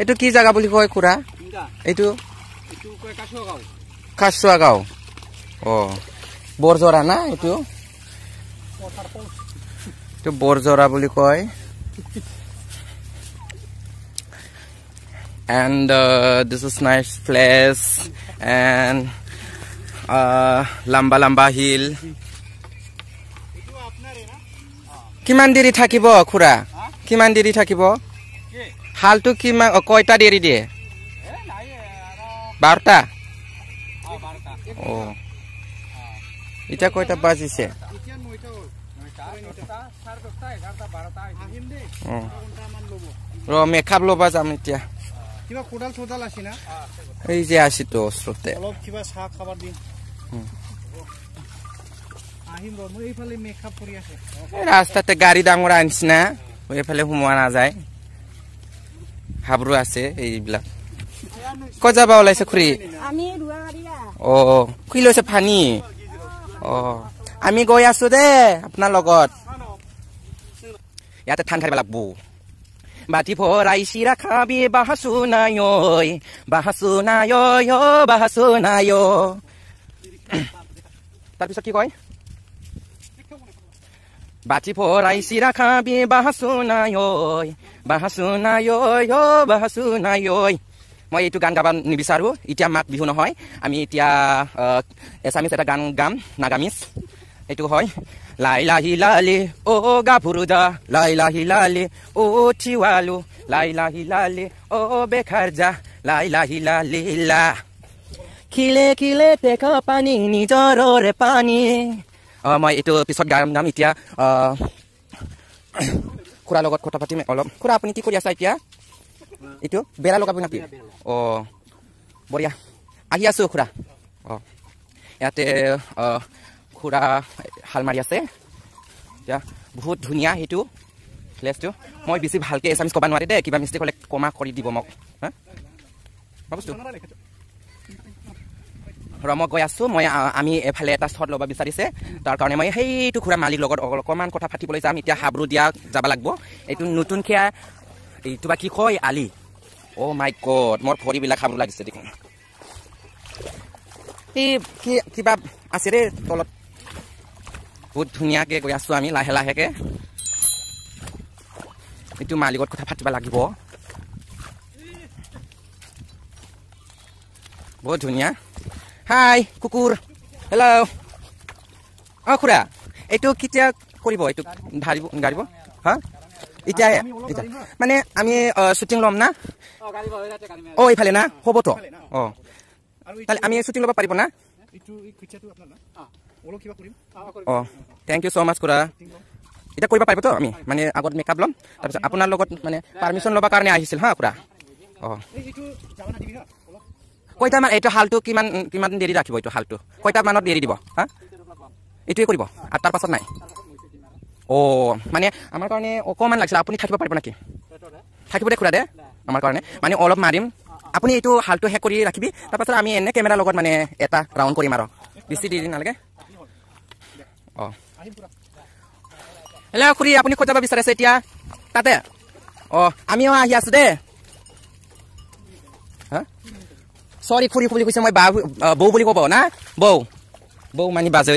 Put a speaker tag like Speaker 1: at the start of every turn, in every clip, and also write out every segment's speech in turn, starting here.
Speaker 1: এইটো কি জাগা বুলি কয় খুড়া এইটো কাছোৱা গাঁও অ বৰজৰা না এইটো এইটো বৰজৰা বুলি কয় and this is nice place and লাম্বা লাম্বা হিল কিমান দেৰি থাকিব খুড়া কিমান দেৰি থাকিব হালটো কিমান কয়টা দেৰি দিয়ে বাৰটা অ এতিয়া কয়টা বাজিছে মেকআপ ল'বা যাম এতিয়া কিবা এই যে আছে ওচৰতে ৰাস্তাতে গাড়ী ডাঙৰ আনিছ না এইফালে সোমোৱা নাযায় হাবৰু আছে এইবিলাক ক যাবা ওলাইছে খুৰী অ খুৰী লৈছে ফানী অ আমি গৈ আছো দে আপোনাৰ লগত ইয়াতে ঠান ঠাইবিলাক বৌ বাতি ভৰাই চিৰা খাবি বাহাচু নাই বাহাচু নাই বাহাচু নাই তাৰপিছত কি কয় বাটি পৰাই চিৰা খাবি বাহাচু নাই ঐ বাহাচু নাই ঐ অ বাহাচু নাই ঐ মই এইটো গান গাব নিবিচাৰোঁ এতিয়া মাত বিহু নহয় আমি এতিয়া এচামিছ এটা গান গাম নাগামিজ এইটো হয় লাই লাহি লালি অ গাভৰু যা লাই লাহি লালি অ থিৱালো লাই লাহি লালি অ বেখাৰ যা লাই লাহি লালি লা পানী নিজৰৰে পানী মই এইটো পিছত গাম গাম এতিয়া খুৰাৰ লগত কথা পাতিম অলপ খুৰা আপুনি কি কৰি আছে এতিয়া এইটো বেয়া লগাব নাকি অঁ বঢ়িয়া আহি আছোঁ খুৰা অঁ ইয়াতে খুৰা শাল মাৰি আছে এতিয়া বহুত ধুনীয়া সেইটো প্লেচটো মই বেছি ভালকৈ এছামিছ ক'ব নোৱাৰি দেই কিবা মিষ্টেক হ'লে কমা কৰি দিব মোক হা বস্তু ৰমক গৈ আছোঁ মই আমি এফালে এটা শ্বট ল'ব বিচাৰিছে তাৰ কাৰণে মই সেইটো খুৰা মালিক লগত অকণমান কথা ফাটিবলৈ যাম এতিয়া হাবৰু দিয়া যাব লাগিব এইটো নতুনকৈ এইটো বা কি কয় আলি অ' মাই কট মোৰ ভৰিবিলাক হাবৰু লাগিছে দেখোন এই কি কিবা আছে দেই তলত বহুত ধুনীয়াকৈ গৈ আছোঁ আমি লাহে লাহেকৈ এইটো মালিকত কথা পাতিব লাগিব বহুত ধুনীয়া হাই কুকুৰ হেল্ল' অঁ খুৰা এইটো কেতিয়া কৰিব এইটো ঢাৰিব গাৰিব হা এতিয়া এতিয়া মানে আমি শ্বুটিং ল'ম না অঁ এইফালে না হ'বতো অঁ তালে আমি শ্বুটিং ল'ব পাৰিব না অঁ থেংক ইউ ছ' মাছ খুৰা এতিয়া কৰিব পাৰিবতো আমি মানে আগত মেকআপ ল'ম তাৰপিছত আপোনাৰ লগত মানে পাৰ্মিশ্যন ল'বৰ কাৰণে আহিছিল হা খুৰা অঁ কইটা মান এইটো হালটো কিমান কিমান দেৰি ৰাখিব এইটো হালটো কইটা মানত দেৰি দিব হা এইটোৱে কৰিব আৰু তাৰ পাছত নাই অ' মানে আমাৰ কাৰণে অকণমান লাগিছিল আপুনি থাকিব পাৰিব নেকি থাকিব দে খুৰা দে আমাৰ কাৰণে মানে অলপ মাৰিম আপুনি এইটো হালটো হেক কৰি ৰাখিবি তাৰপাছত আমি এনে কেমেৰাৰ লগত মানে এটা ৰাউণ্ড কৰিম আৰু বেছি দেৰি নালাগে অঁ হেল্ল' খুৰী আপুনি খোজাব বিচাৰিছে এতিয়া তাতে অঁ আমিও আহি আছোঁ দে হা সরি খুড়ি খুলি কইছে মই বাউ বউ বলি কব না বউ বউ মানে বাজৈ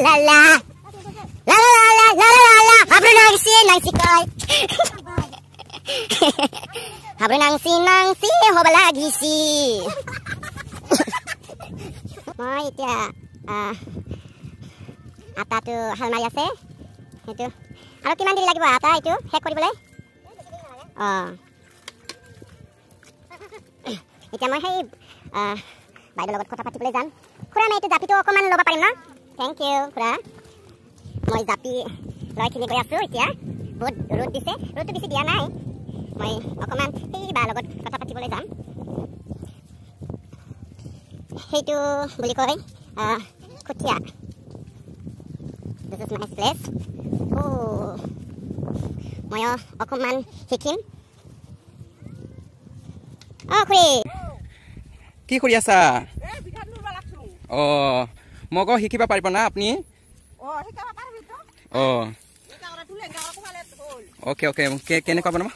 Speaker 2: la la la la la la la la la la habre nangsi nangsi koi habre nangsi nangsi ho bala gisi moi tia ata tu hal mai ase itu aro kiman diri lagi ba ata itu hek kori bole o itu moi hei বাইদেউ লগত কথা পাতিবলৈ যাম খুৰা মই এইটো জাপিটো অকণমান ল'ব পাৰিম ন থেংক ইউ খুৰা মই জাপি লৈখিনি গৈ আছোঁ এতিয়া বহুত ৰ'দ দিছে ৰ'দটো বেছি দিয়া নাই মই অকণমান সেই বাৰ লগত কথা পাতিবলৈ যাম সেইটো বুলি কয় কঠীয়া দিছ ইজ অ ময়ো অকণমান শিকিম
Speaker 1: অ খুৰী কি কৰি আছা অ মই কওঁ শিকিব পাৰিব না আপুনি অ'কে অ'কে কেনেকুৱা বনাব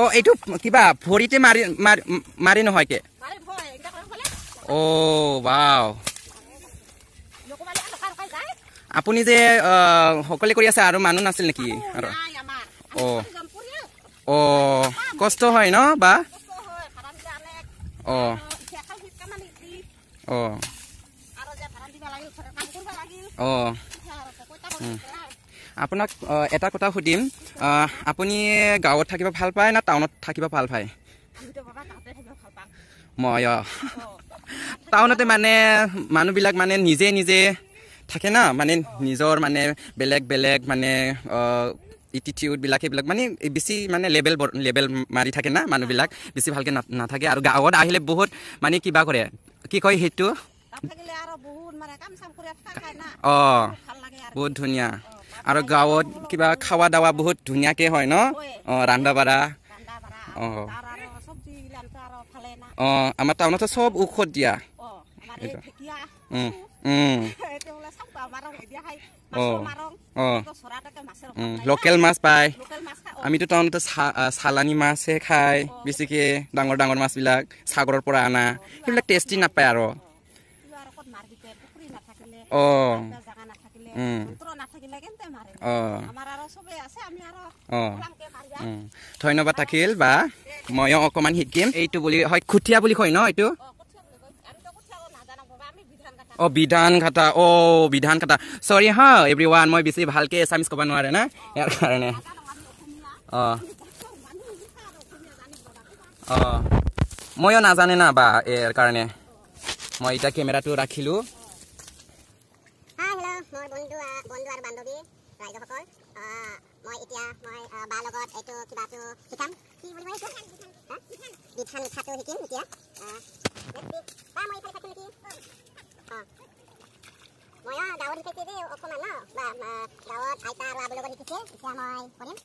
Speaker 1: অ' এইটো কিবা ভৰিতে মাৰি মাৰি মাৰি নহয়কে অ' আপুনি যে সকলোৱে কৰি আছে আৰু মানুহ নাছিল নেকি অ' অ' কষ্ট হয় ন বা অ' অ' আপোনাক এটা কথা সুধিম আপুনি গাঁৱত থাকিব ভাল পায় না টাউনত থাকিব ভাল পায় মই অঁ টাউনতে মানে মানুহবিলাক মানে নিজে নিজে থাকে ন মানে নিজৰ মানে বেলেগ বেলেগ মানে ইটিটিউডবিলাক সেইবিলাক মানে বেছি মানে লেবেল লেবেল মাৰি থাকে না মানুহবিলাক বেছি ভালকৈ নাথাকে আৰু গাঁৱত আহিলে বহুত মানে কিবা কৰে কি কয় সেইটো বহুত ধুনীয়া আৰু গাঁৱত কিবা খোৱা দাৱা বহুত ধুনীয়াকে হয় ন অঁ ৰান্ধা বাৰা অঁ অঁ আমাৰ টাউনতে চব ঔষধ দিয়া লোকেল মাছ পায় আমিতো টাউনতে চালানী মাছহে খায় বেছিকৈ ডাঙৰ ডাঙৰ মাছবিলাক সাগৰৰ পৰা অনা সেইবিলাক টেষ্টি নাপায় আৰু ধন্যবাদ থাকিল বা ময়ো অকণমান শিকিম এইটো বুলি হয় খুঠীয়া বুলি কয় ন এইটো অ বিধান ঘাটা অ বিধান ঘাটা চৰি হা এভৰি ওৱান মই বেছি ভালকে এচামিজ ক'ব নোৱাৰে না ইয়াৰ কাৰণে অ অ ময়ো নাজানে না বা ইয়াৰ কাৰণে মই এতিয়া কেমেৰাটো ৰাখিলোঁ
Speaker 2: লগত এইটো কিবাটো শিকাম কি বুলি কয় এইটো বিধান মিঠাটো শিকিম এতিয়া বা মই ইফালে থাকিম নেকি অঁ ময়ো গাঁৱত শিকাইছে যে অকণমান ন বা গাঁৱত আইতা আৰু আবুৰ লগত শিকিছে এতিয়া মই কৰিম